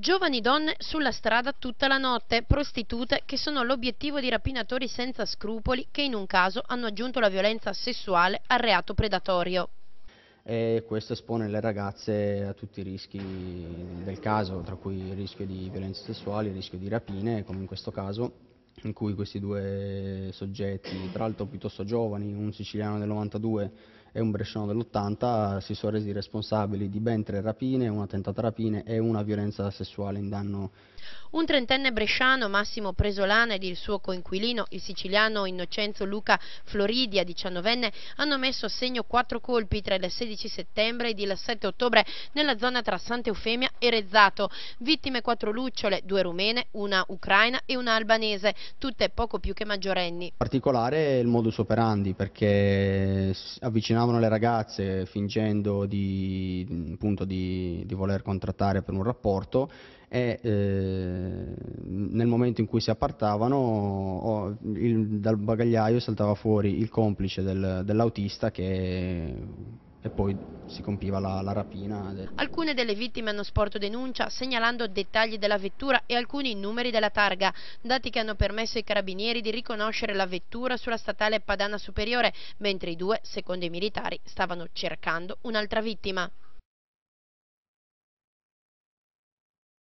Giovani donne sulla strada tutta la notte, prostitute che sono l'obiettivo di rapinatori senza scrupoli che in un caso hanno aggiunto la violenza sessuale al reato predatorio. E questo espone le ragazze a tutti i rischi del caso, tra cui il rischio di violenze sessuali, il rischio di rapine, come in questo caso, in cui questi due soggetti, tra l'altro piuttosto giovani, un siciliano del 92 e un bresciano dell'80 si sono resi responsabili di ben tre rapine, una tentata rapine e una violenza sessuale in danno. Un trentenne bresciano, Massimo Presolana, ed il suo coinquilino, il siciliano Innocenzo Luca Floridia, diciannovenne, hanno messo a segno quattro colpi tra il 16 settembre e il 7 ottobre nella zona tra Santa Eufemia e Rezzato. Vittime quattro lucciole, due rumene, una ucraina e una albanese, tutte poco più che maggiorenni. In particolare il modus operandi, perché avvicinavano chiamavano le ragazze fingendo di, appunto, di, di voler contrattare per un rapporto e eh, nel momento in cui si appartavano oh, il, dal bagagliaio saltava fuori il complice del, dell'autista che e poi si compiva la, la, rapina. Alcune delle vittime hanno sporto denuncia segnalando dettagli della vettura e alcuni numeri della targa, dati che hanno permesso ai carabinieri di riconoscere la vettura sulla statale Padana Superiore, mentre i due, secondo i militari, stavano cercando un'altra vittima.